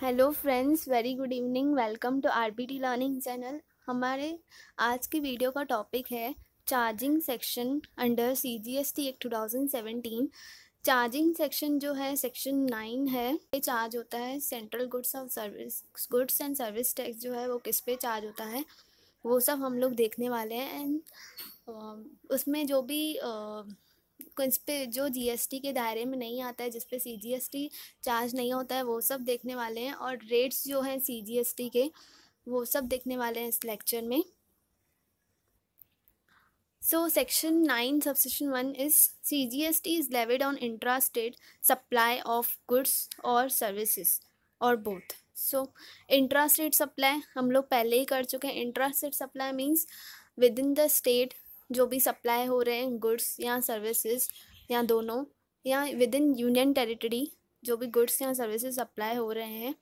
hello friends very good evening welcome to R B T learning channel हमारे आज की video का topic है charging section under C G S T act two thousand seventeen charging section जो है section nine है पे charge होता है central goods of service goods and service tax जो है वो किस पे चार्ज होता है वो सब हम लोग देखने वाले हैं एंड उसमें जो भी कुछ पे जो जीएसटी के दायरे में नहीं आता है जिसपे C G S T charge नहीं होता है वो सब देखने वाले हैं और रेट्स जो हैं सी जी एस टी के वो सब देखने वाले हैं इस लेक्चर में so section nine subsection one is C G S T is levied on intra state supply of goods और सर्विसेज और both so intra state supply हम लोग पहले ही कर चुके हैं intra state supply means within the state जो भी सप्लाई हो रहे हैं गुड्स या सर्विसेज या दोनों या विद इन यूनियन टेरिटरी जो भी गुड्स या सर्विसेज सप्लाई हो रहे हैं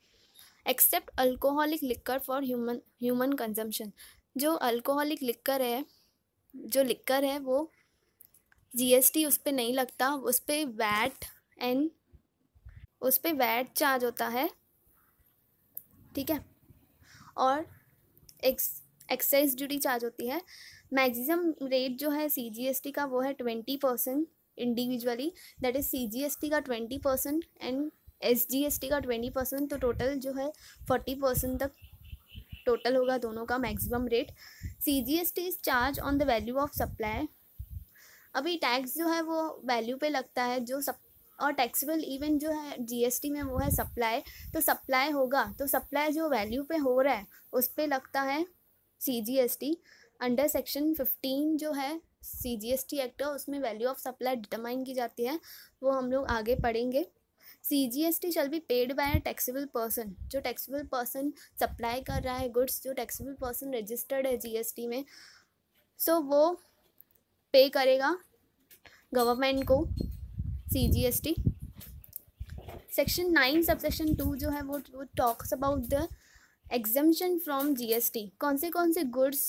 except alcoholic liquor for human human consumption जो अल्कोहलिक लिकर है जो लिकर है वो जीएसटी उस पर नहीं लगता उस पर वैट एंड उस पर वैट चार्ज होता है ठीक है और एक्स एक्साइज ड्यूटी चार्ज होती है मैक्सिमम रेट जो है सी का वो है twenty percent individually that is C का ट्वेंटी परसेंट एंड एस का ट्वेंटी परसेंट तो टोटल जो है फोर्टी परसेंट तक टोटल होगा दोनों का maximum rate C G S T is charge on the value of supply अभी टैक्स जो है वो वैल्यू पे लगता है जो सप और टैक्सेबल इवेंट जो है जीएसटी में वो है सप्लाई तो सप्लाई होगा तो सप्लाई जो वैल्यू पे हो रहा है उस पर लगता है C G S T under section fifteen जो है C G S T act है उसमें वैल्यू ऑफ सप्लाई डिटरमाइन की जाती है वो हम लोग आगे पढ़ेंगे C G S T shall be paid by a taxable person जो टैक्सीबल पर्सन सप्लाई कर रहा है गुड्स जो टैक्सीबल पर्सन रजिस्टर्ड है जी एस टी में सो so, वो पे करेगा गवर्नमेंट को C G S T section nine sub section two जो है वो talks about the exemption from GST कौन से कौन से गुड्स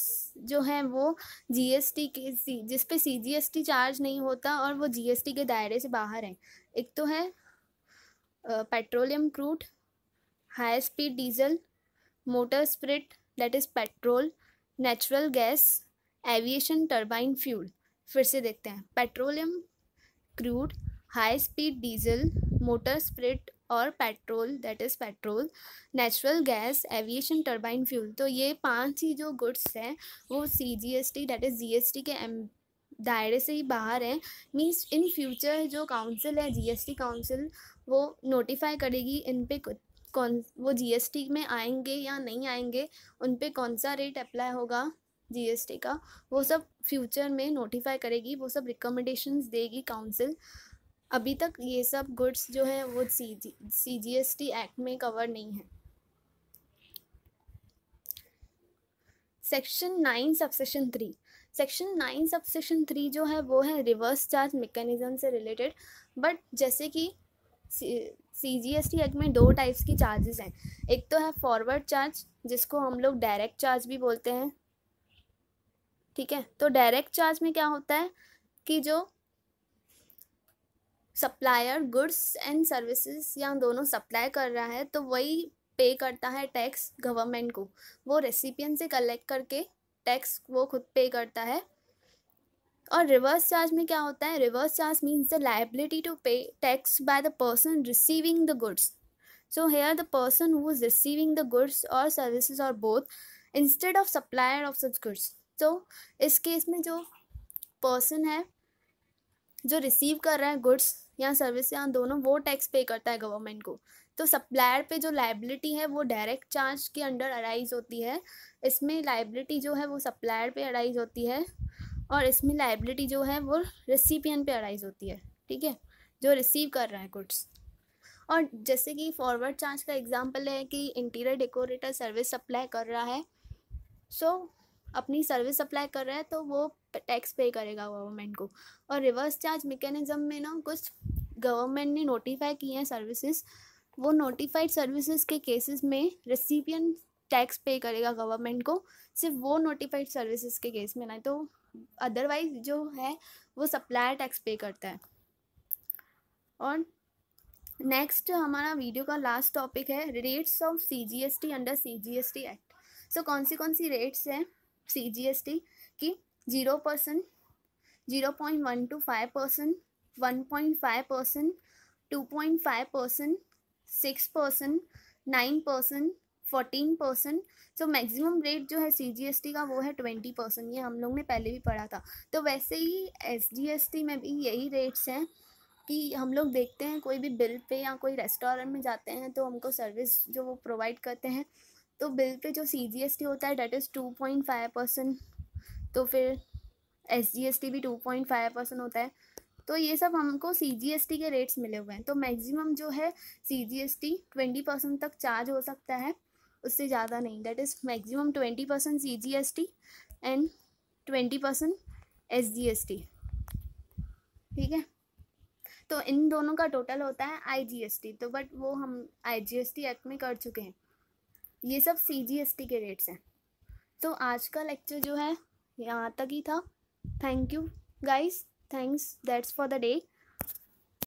जो हैं वो जीएसटी के सी जिस पे सीजीएसटी चार्ज नहीं होता और वो जीएसटी के दायरे से बाहर हैं एक तो है petroleum crude high speed diesel motor spirit that is petrol natural gas aviation turbine fuel फिर से देखते हैं petroleum crude high speed diesel motor spirit और petrol that is petrol natural gas aviation turbine fuel तो ये पांच ही जो गुड्स हैं वो C G S T that is G S T के एम दायरे से ही बाहर हैं मीन्स इन फ्यूचर जो काउंसिल है जी एस टी काउंसिल वो नोटिफाई करेगी इन पे कौन वो जी एस टी में आएंगे या नहीं आएंगे उन पे कौन सा रेट अप्लाई होगा जी एस टी का वो सब फ्यूचर में नोटिफाई करेगी वो सब रिकमेंडेशंस देगी काउंसिल अभी तक ये सब गुड्स जो हैं वो C G C G S T act में कवर नहीं है section nine subsection three section nine subsection three जो है वो है रिवर्स चार्ज मेकेनिज़्म से रिलेटेड बट जैसे कि C G S T act में दो टाइप्स की चार्जेस हैं एक तो है फॉरवर्ड चार्ज जिसको हम लोग डायरेक्ट चार्ज भी बोलते हैं ठीक है तो डायरेक्ट चार्ज में क्या होता है कि जो सप्लायर गुड्स एंड सर्विसेज या दोनों सप्लाई कर रहा है तो वही पे करता है टैक्स गवर्नमेंट को वो रेसिपियन से कलेक्ट करके टैक्स वो खुद पे करता है और रिवर्स चार्ज में क्या होता है reverse charge means the liability to pay tax by the person receiving the goods so here the person who is receiving the goods और सर्विसेज और both instead of supplier of such goods so इस case में जो person है जो receive कर रहा है गुड्स या सर्विस या दोनों वो टैक्स पे करता है गवर्नमेंट को तो सप्लायर पे जो लाइबिलिटी है वो डायरेक्ट चार्ज के अंडर अराइज होती है इसमें लाइबिलिटी जो है वो सप्लायर पे अराइज होती है और इसमें लाइबिलिटी जो है वो रिसिपियन पे अराइज होती है ठीक है जो रिसीव कर रहा है गुड्स और जैसे कि फॉरवर्ड चार्ज का एग्जाम्पल है कि इंटीरियर डेकोरेटर सर्विस सप्लाई कर रहा है सो so, अपनी सर्विस अप्लाई कर रहा है तो वो टैक्स पे करेगा गवर्नमेंट को और रिवर्स चार्ज मेकेनिज्म में ना कुछ गवर्नमेंट ने नोटिफाई किए हैं सर्विसेज वो नोटिफाइड सर्विसेज के केसेस में रिसिपियन टैक्स पे करेगा गवर्नमेंट को सिर्फ वो नोटिफाइड सर्विसेज के केस में ना तो अदरवाइज जो है वो सप्लायर टैक्स पे करता है और नेक्स्ट हमारा वीडियो का लास्ट टॉपिक है rates of C G S T under C G S T act so कौन सी कौन सी रेट्स हैं सी जी एस टी की zero percent zero point one two five percent one point five percent two point five percent six percent nine percent fourteen percent so maximum rate जो है C G S T का वो है twenty percent ये हम लोग ने पहले भी पढ़ा था तो वैसे ही एस जी एस टी में भी यही रेट्स हैं कि हम लोग देखते हैं कोई भी बिल पे या कोई रेस्टोरेंट में जाते हैं तो हमको सर्विस जो वो प्रोवाइड करते हैं तो बिल पे जो सी जी एस टी होता है that is two point five percent तो फिर एस जी एस टी भी टू पॉइंट फाइव परसेंट होता है तो ये सब हमको सी जी एस टी के रेट्स मिले हुए हैं तो मैक्सिमम जो है C G S T twenty percent तक चार्ज हो सकता है उससे ज़्यादा नहीं that is maximum twenty percent C G S T and twenty percent S G S T ठीक है तो इन दोनों का टोटल होता है आई जी एस टी तो बट वो हम I G S T act में कर चुके हैं ये सब सी जी एस टी के रेट्स हैं तो आज का लेक्चर जो है यहाँ तक ही था thank you guys thanks that's for the day